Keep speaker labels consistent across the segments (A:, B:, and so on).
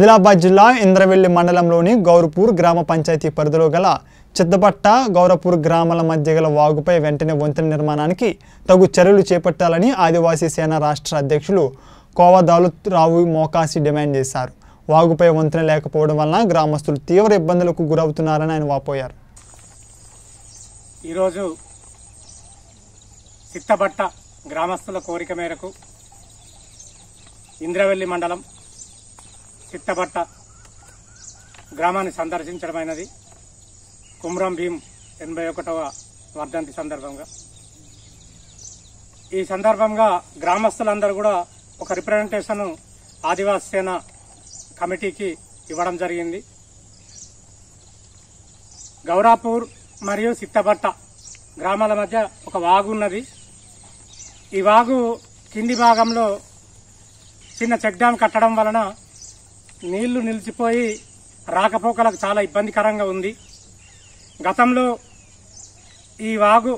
A: ఆదిలాబాద్ జిల్లా ఇంద్రవెల్లి మండలంలోని గౌరపూర్ గ్రామ పంచాయతీ పరిధిలో గల చిత్తపట్ట గౌరపూర్ గ్రామాల మధ్య గల వాగుపై వెంటనే వంతెన నిర్మాణానికి తగు చర్యలు చేపట్టాలని ఆదివాసీ సేన రాష్ట్ర అధ్యక్షులు కోవా దాలుత్ రావు మోకాసి డిమాండ్ చేశారు వాగుపై వంతెన లేకపోవడం వలన గ్రామస్తులు తీవ్ర ఇబ్బందులకు గురవుతున్నారని ఆయన వాపోయారు
B: ఈరోజు చిత్తపట్ట గ్రామస్తుల కోరిక మేరకు ఇంద్రవెల్లి మండలం చిట్టబట్ట గ్రామాన్ని సందర్శించడమైనది కుమ్రం భీం ఎనభై ఒకటవ వర్ధంతి సందర్భంగా ఈ సందర్భంగా గ్రామస్తులందరూ కూడా ఒక రిప్రజెంటేషన్ ఆదివాసీ సేన కమిటీకి ఇవ్వడం జరిగింది గౌరాపూర్ మరియు సిట్టబట్ట గ్రామాల మధ్య ఒక వాగు ఉన్నది ఈ వాగు కింది భాగంలో చిన్న చెక్ డ్యామ్ కట్టడం వలన నీళ్లు నిలిచిపోయి రాకపోకలకు చాలా ఇబ్బందికరంగా ఉంది గతంలో ఈ వాగు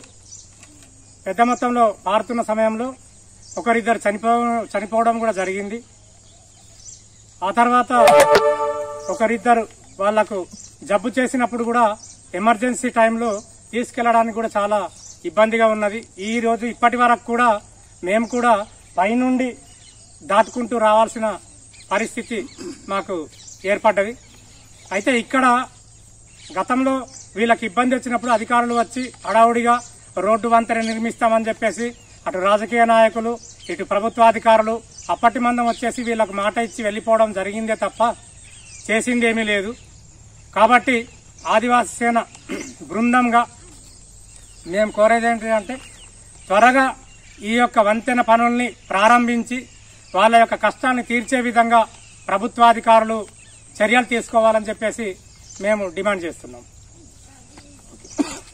B: పెద్ద మొత్తంలో పారుతున్న సమయంలో ఒకరిద్దరు చనిపో చనిపోవడం కూడా జరిగింది ఆ తర్వాత ఒకరిద్దరు వాళ్లకు జబ్బు చేసినప్పుడు కూడా ఎమర్జెన్సీ టైంలో తీసుకెళ్లడానికి కూడా చాలా ఇబ్బందిగా ఉన్నది ఈ రోజు ఇప్పటి వరకు కూడా మేము కూడా పైనుండి దాటుకుంటూ రావాల్సిన పరిస్థితి మాకు ఏర్పడ్డది అయితే ఇక్కడ గతంలో వీళ్ళకి ఇబ్బంది వచ్చినప్పుడు అధికారులు వచ్చి హడావుడిగా రోడ్డు వంతెన నిర్మిస్తామని చెప్పేసి అటు రాజకీయ నాయకులు ఇటు ప్రభుత్వాధికారులు అప్పటి మందం వచ్చేసి వీళ్ళకు మాట ఇచ్చి వెళ్ళిపోవడం జరిగిందే తప్ప చేసిందేమీ లేదు కాబట్టి ఆదివాసీ సేన బృందంగా మేము కోరేది అంటే త్వరగా ఈ యొక్క వంతెన పనుల్ని ప్రారంభించి వాళ్ళ యొక్క కష్టాన్ని తీర్చే విధంగా ప్రభుత్వాధికారులు
A: చర్యలు తీసుకోవాలని చెప్పేసి మేము డిమాండ్ చేస్తున్నాం